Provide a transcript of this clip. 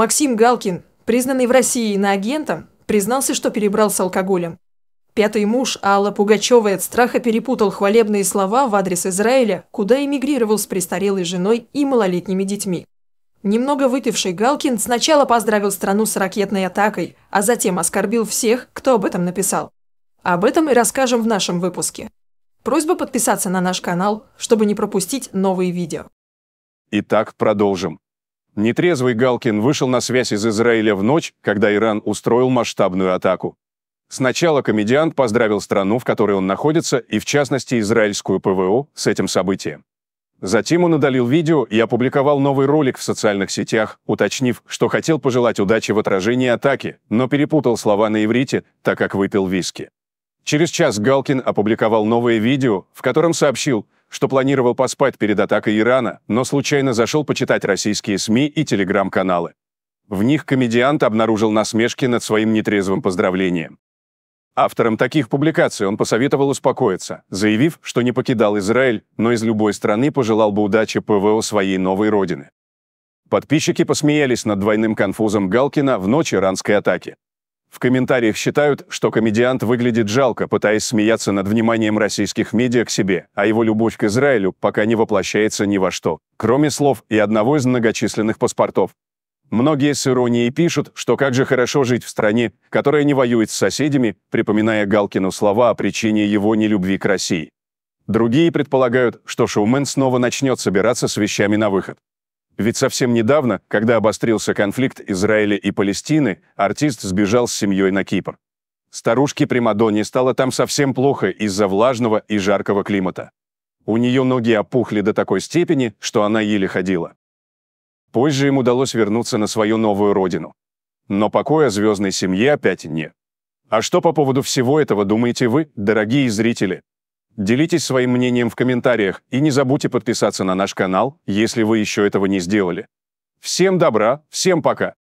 Максим Галкин, признанный в России иноагентом, признался, что перебрался алкоголем. Пятый муж Алла Пугачева от страха перепутал хвалебные слова в адрес Израиля, куда эмигрировал с престарелой женой и малолетними детьми. Немного выпивший Галкин сначала поздравил страну с ракетной атакой, а затем оскорбил всех, кто об этом написал. Об этом и расскажем в нашем выпуске. Просьба подписаться на наш канал, чтобы не пропустить новые видео. Итак, продолжим. Нетрезвый Галкин вышел на связь из Израиля в ночь, когда Иран устроил масштабную атаку. Сначала комедиант поздравил страну, в которой он находится, и в частности израильскую ПВО, с этим событием. Затем он удалил видео и опубликовал новый ролик в социальных сетях, уточнив, что хотел пожелать удачи в отражении атаки, но перепутал слова на иврите, так как выпил виски. Через час Галкин опубликовал новое видео, в котором сообщил – что планировал поспать перед атакой Ирана, но случайно зашел почитать российские СМИ и телеграм-каналы. В них комедиант обнаружил насмешки над своим нетрезвым поздравлением. Авторам таких публикаций он посоветовал успокоиться, заявив, что не покидал Израиль, но из любой страны пожелал бы удачи ПВО своей новой родины. Подписчики посмеялись над двойным конфузом Галкина в ночь иранской атаки. В комментариях считают, что комедиант выглядит жалко, пытаясь смеяться над вниманием российских медиа к себе, а его любовь к Израилю пока не воплощается ни во что, кроме слов и одного из многочисленных паспортов. Многие с иронией пишут, что как же хорошо жить в стране, которая не воюет с соседями, припоминая Галкину слова о причине его нелюбви к России. Другие предполагают, что шоумен снова начнет собираться с вещами на выход. Ведь совсем недавно, когда обострился конфликт Израиля и Палестины, артист сбежал с семьей на Кипр. Старушке Примадонне стало там совсем плохо из-за влажного и жаркого климата. У нее ноги опухли до такой степени, что она еле ходила. Позже им удалось вернуться на свою новую родину. Но покоя звездной семье опять нет. А что по поводу всего этого думаете вы, дорогие зрители? Делитесь своим мнением в комментариях и не забудьте подписаться на наш канал, если вы еще этого не сделали. Всем добра, всем пока!